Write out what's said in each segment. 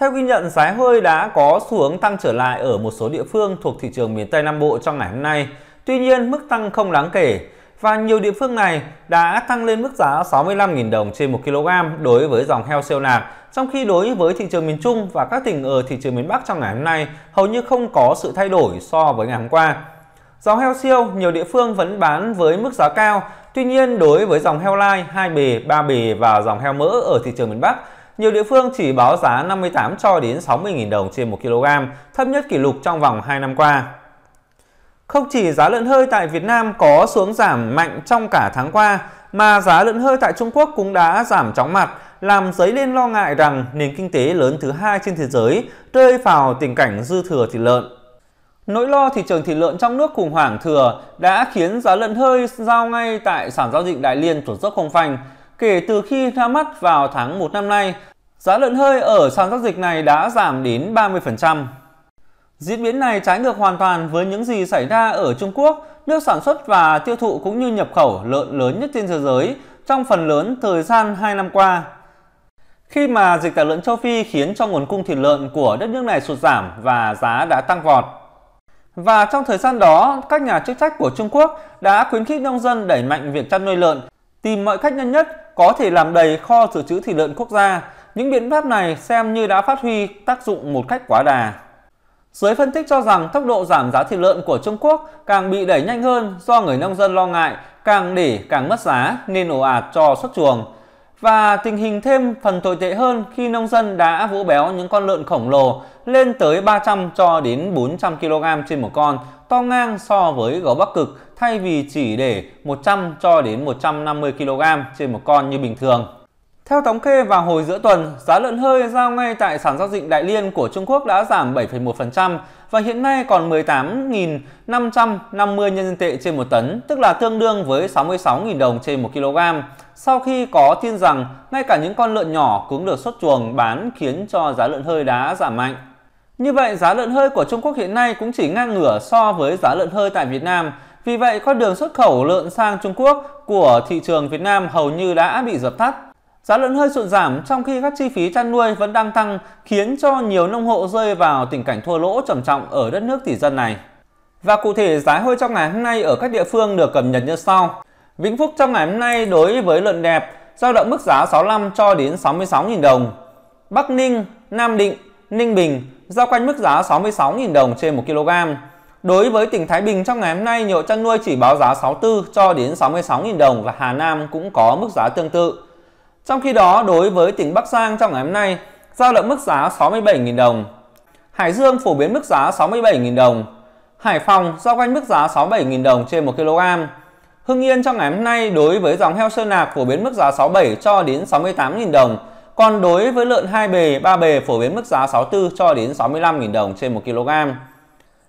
theo ghi nhận, giá hơi đã có xu hướng tăng trở lại ở một số địa phương thuộc thị trường miền Tây Nam Bộ trong ngày hôm nay. Tuy nhiên, mức tăng không đáng kể và nhiều địa phương này đã tăng lên mức giá 65.000 đồng trên 1 kg đối với dòng heo siêu nạc. trong khi đối với thị trường miền Trung và các tỉnh ở thị trường miền Bắc trong ngày hôm nay hầu như không có sự thay đổi so với ngày hôm qua. Dòng heo siêu nhiều địa phương vẫn bán với mức giá cao, tuy nhiên đối với dòng heo lai, hai bề, ba bề và dòng heo mỡ ở thị trường miền Bắc nhiều địa phương chỉ báo giá 58 cho đến 60.000 đồng trên 1 kg, thấp nhất kỷ lục trong vòng 2 năm qua. Không chỉ giá lợn hơi tại Việt Nam có xuống giảm mạnh trong cả tháng qua, mà giá lợn hơi tại Trung Quốc cũng đã giảm chóng mặt, làm dấy lên lo ngại rằng nền kinh tế lớn thứ hai trên thế giới rơi vào tình cảnh dư thừa thịt lợn. Nỗi lo thị trường thịt lợn trong nước khủng hoảng thừa đã khiến giá lợn hơi giao ngay tại sản giao dịch Đại Liên tuột dốc không phanh. Kể từ khi ra mắt vào tháng 1 năm nay, giá lợn hơi ở sàn giao dịch này đã giảm đến 30%. Diễn biến này trái ngược hoàn toàn với những gì xảy ra ở Trung Quốc, nước sản xuất và tiêu thụ cũng như nhập khẩu lợn lớn nhất trên thế giới trong phần lớn thời gian 2 năm qua. Khi mà dịch tả lợn châu Phi khiến cho nguồn cung thịt lợn của đất nước này sụt giảm và giá đã tăng vọt. Và trong thời gian đó, các nhà chức trách của Trung Quốc đã khuyến khích nông dân đẩy mạnh việc chăn nuôi lợn, tìm mọi cách nhanh nhất có thể làm đầy kho dự trữ thịt lợn quốc gia, những biện pháp này xem như đã phát huy tác dụng một cách quá đà. Giới phân tích cho rằng tốc độ giảm giá thịt lợn của Trung Quốc càng bị đẩy nhanh hơn do người nông dân lo ngại càng để càng mất giá nên ồ ạt cho xuất chuồng. Và tình hình thêm phần tồi tệ hơn khi nông dân đã vỗ béo những con lợn khổng lồ lên tới 300 cho đến 400 kg trên một con, to ngang so với gấu bắc cực thay vì chỉ để 100 cho đến 150 kg trên một con như bình thường. Theo thống kê vào hồi giữa tuần, giá lợn hơi giao ngay tại sàn giao dịch Đại Liên của Trung Quốc đã giảm 7,1% và hiện nay còn 18.550 nhân dân tệ trên một tấn, tức là tương đương với 66.000 đồng trên 1 kg. Sau khi có tin rằng ngay cả những con lợn nhỏ cũng được xuất chuồng bán khiến cho giá lợn hơi đã giảm mạnh. Như vậy, giá lợn hơi của Trung Quốc hiện nay cũng chỉ ngang ngửa so với giá lợn hơi tại Việt Nam vì vậy, con đường xuất khẩu lợn sang Trung Quốc của thị trường Việt Nam hầu như đã bị dập tắt. Giá lợn hơi sụt giảm trong khi các chi phí chăn nuôi vẫn đang tăng khiến cho nhiều nông hộ rơi vào tình cảnh thua lỗ trầm trọng ở đất nước tỷ dân này. Và cụ thể giá hơi trong ngày hôm nay ở các địa phương được cập nhật như sau. Vĩnh Phúc trong ngày hôm nay đối với lợn đẹp giao động mức giá 65 cho đến 66.000 đồng. Bắc Ninh, Nam Định, Ninh Bình giao quanh mức giá 66.000 đồng trên 1 kg. Đối với tỉnh Thái Bình trong ngày hôm nay, nhiều chăn nuôi chỉ báo giá 64 cho đến 66.000 đồng và Hà Nam cũng có mức giá tương tự. Trong khi đó, đối với tỉnh Bắc Giang trong ngày hôm nay, giao động mức giá 67.000 đồng. Hải Dương phổ biến mức giá 67.000 đồng. Hải Phòng giao quanh mức giá 67.000 đồng trên 1 kg. Hưng Yên trong ngày hôm nay đối với dòng heo Sơn Nạc phổ biến mức giá 67 cho đến 68.000 đồng. Còn đối với lợn hai bề, ba bề phổ biến mức giá 64 cho đến 65.000 đồng trên 1 kg.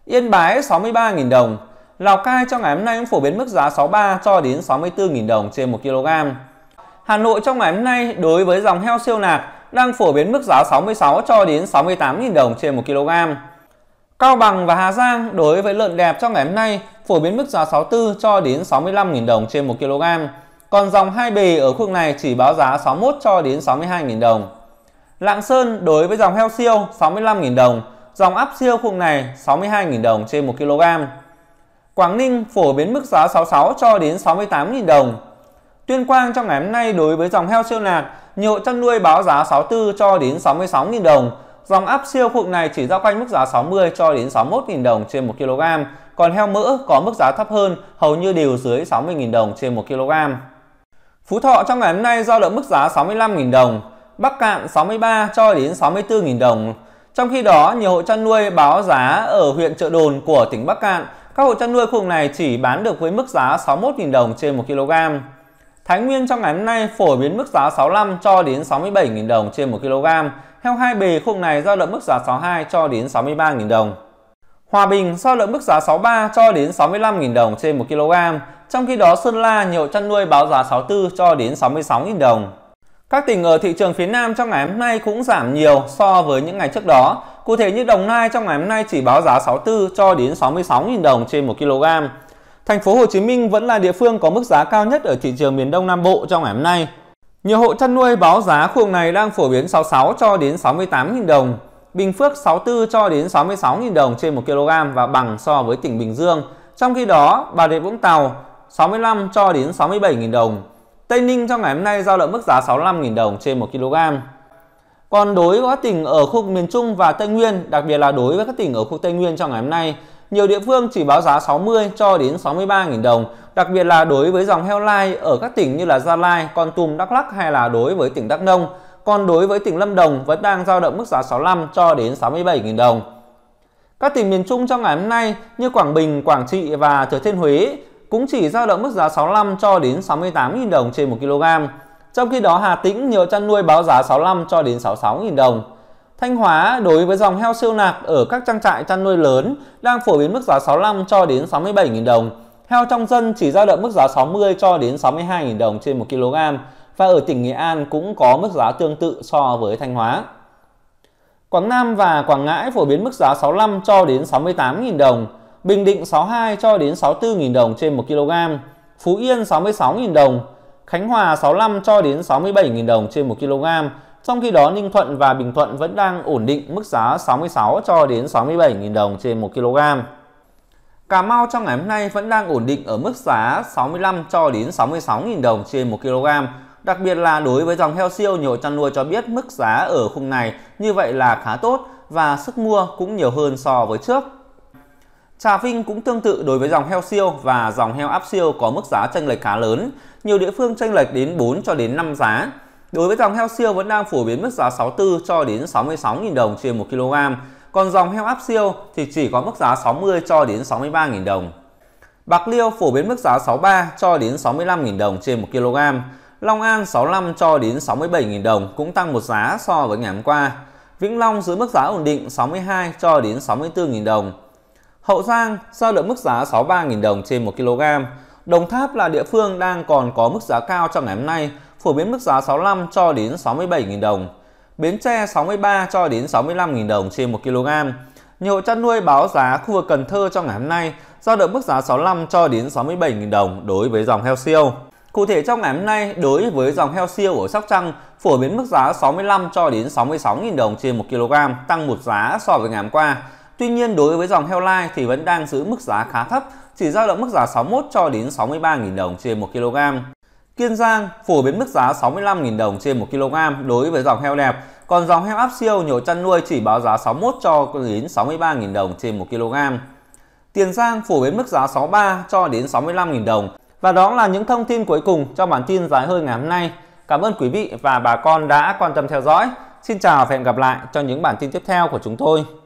Yên Bái 63.000 đồng. Lào Cai trong ngày hôm nay cũng phổ biến mức giá 63 cho đến 64.000 đồng trên 1 kg. Hà Nội trong ngày hôm nay đối với dòng heo siêu nạc đang phổ biến mức giá 66 cho đến 68.000 đồng trên 1 kg. Cao Bằng và Hà Giang đối với lợn đẹp trong ngày hôm nay phổ biến mức giá 64 cho đến 65.000 đồng trên 1 kg. Còn dòng hai bề ở khu vực này chỉ báo giá 61 cho đến 62.000 đồng. Lạng Sơn đối với dòng heo siêu 65.000 đồng, dòng áp siêu khung này 62.000 đồng trên 1 kg. Quảng Ninh phổ biến mức giá 66 cho đến 68.000 đồng. Tuyên Quang trong ngày hôm nay đối với dòng heo siêu nạc, nhiều hộ chăn nuôi báo giá 64 cho đến 66.000 đồng. Dòng áp siêu khung này chỉ giao quanh mức giá 60 cho đến 61.000 đồng trên 1 kg, còn heo mỡ có mức giá thấp hơn, hầu như đều dưới 60.000 đồng trên 1 kg. Phú Thọ trong ngày hôm nay giao động mức giá 65.000 đồng, Bắc Cạn 63 cho đến 64.000 đồng trong khi đó, nhiều hộ chăn nuôi báo giá ở huyện Trợ Đồn của tỉnh Bắc Cạn, các hộ chăn nuôi khu vực này chỉ bán được với mức giá 61.000 đồng trên 1 kg. Thái Nguyên trong ngày hôm nay phổ biến mức giá 65 cho đến 67.000 đồng trên 1 kg. Heo hai bề khu vực này giao động mức giá 62 cho đến 63.000 đồng. Hòa Bình giao động mức giá 63 cho đến 65.000 đồng trên 1 kg, trong khi đó Sơn La nhiều chăn nuôi báo giá 64 cho đến 66.000 đồng. Các tỉnh ở thị trường phía Nam trong ngày hôm nay cũng giảm nhiều so với những ngày trước đó. Cụ thể như Đồng Nai trong ngày hôm nay chỉ báo giá 64 cho đến 66.000 đồng trên 1 kg. Thành phố Hồ Chí Minh vẫn là địa phương có mức giá cao nhất ở thị trường miền Đông Nam Bộ trong ngày hôm nay. Nhiều hộ chăn nuôi báo giá khu vực này đang phổ biến 66 cho đến 68.000 đồng. Bình Phước 64 cho đến 66.000 đồng trên 1 kg và bằng so với tỉnh Bình Dương. Trong khi đó, Bà Rịa Vũng Tàu 65 cho đến 67.000 đồng. Tây Ninh trong ngày hôm nay giao động mức giá 65.000 đồng trên 1 kg. Còn đối với các tỉnh ở khu vực miền Trung và Tây Nguyên, đặc biệt là đối với các tỉnh ở khu Tây Nguyên trong ngày hôm nay, nhiều địa phương chỉ báo giá 60 cho đến 63.000 đồng, đặc biệt là đối với dòng heo lai ở các tỉnh như là Gia Lai, Con Tum, Đắk Lắk hay là đối với tỉnh Đắk Nông. Còn đối với tỉnh Lâm Đồng vẫn đang giao động mức giá 65 cho đến 67.000 đồng. Các tỉnh miền Trung trong ngày hôm nay như Quảng Bình, Quảng Trị và Thừa Thiên Huế cũng chỉ giao động mức giá 65 cho đến 68.000 đồng trên 1 kg. Trong khi đó Hà Tĩnh nhiều chăn nuôi báo giá 65 cho đến 66.000 đồng. Thanh Hóa đối với dòng heo siêu nạc ở các trang trại chăn nuôi lớn đang phổ biến mức giá 65 cho đến 67.000 đồng. Heo trong dân chỉ giao động mức giá 60 cho đến 62.000 đồng trên 1 kg và ở tỉnh Nghệ An cũng có mức giá tương tự so với Thanh Hóa. Quảng Nam và Quảng Ngãi phổ biến mức giá 65 cho đến 68.000 đồng. Bình Định 62 cho đến 64.000 đồng trên 1 kg, Phú Yên 66.000 đồng, Khánh Hòa 65 cho đến 67.000 đồng trên 1 kg. Trong khi đó Ninh Thuận và Bình Thuận vẫn đang ổn định mức giá 66 cho đến 67.000 đồng trên 1 kg. Cà Mau trong ngày hôm nay vẫn đang ổn định ở mức giá 65 cho đến 66.000 đồng trên 1 kg. Đặc biệt là đối với dòng heo siêu nhiều chăn nuôi cho biết mức giá ở khung này như vậy là khá tốt và sức mua cũng nhiều hơn so với trước. Trà Vinh cũng tương tự đối với dòng heo siêu và dòng heo áp siêu có mức giá tranh lệch khá lớn, nhiều địa phương tranh lệch đến 4 cho đến 5 giá. Đối với dòng heo siêu vẫn đang phổ biến mức giá 64 cho đến 66.000 đồng trên 1 kg, còn dòng heo áp siêu thì chỉ có mức giá 60 cho đến 63.000 đồng. Bạc Liêu phổ biến mức giá 63 cho đến 65.000 đồng trên 1 kg, Long An 65 cho đến 67.000 đồng cũng tăng một giá so với ngày hôm qua. Vĩnh Long giữ mức giá ổn định 62 cho đến 64.000 đồng. Hậu Giang giao lượng mức giá 63.000 đồng trên 1 kg. Đồng Tháp là địa phương đang còn có mức giá cao trong ngày hôm nay, phổ biến mức giá 65 cho đến 67.000 đồng. Bến Tre 63 cho đến 65.000 đồng trên 1 kg. Nhiều hộ chăn nuôi báo giá khu vực Cần Thơ trong ngày hôm nay giao động mức giá 65 cho đến 67.000 đồng đối với dòng heo siêu. Cụ thể trong ngày hôm nay, đối với dòng heo siêu ở Sóc Trăng, phổ biến mức giá 65 cho đến 66.000 đồng trên 1 kg, tăng một giá so với ngày hôm qua. Tuy nhiên đối với dòng Healthline thì vẫn đang giữ mức giá khá thấp, chỉ dao động mức giá 61 cho đến 63.000 đồng trên 1 kg. Kiên Giang phổ biến mức giá 65.000 đồng trên 1 kg đối với dòng heo đẹp, còn dòng heo áp siêu nhổ chăn nuôi chỉ báo giá 61 cho đến 63.000 đồng trên 1 kg. Tiền Giang phổ biến mức giá 63 cho đến 65.000 đồng. Và đó là những thông tin cuối cùng trong bản tin giá hơi ngày hôm nay. Cảm ơn quý vị và bà con đã quan tâm theo dõi. Xin chào và hẹn gặp lại trong những bản tin tiếp theo của chúng tôi.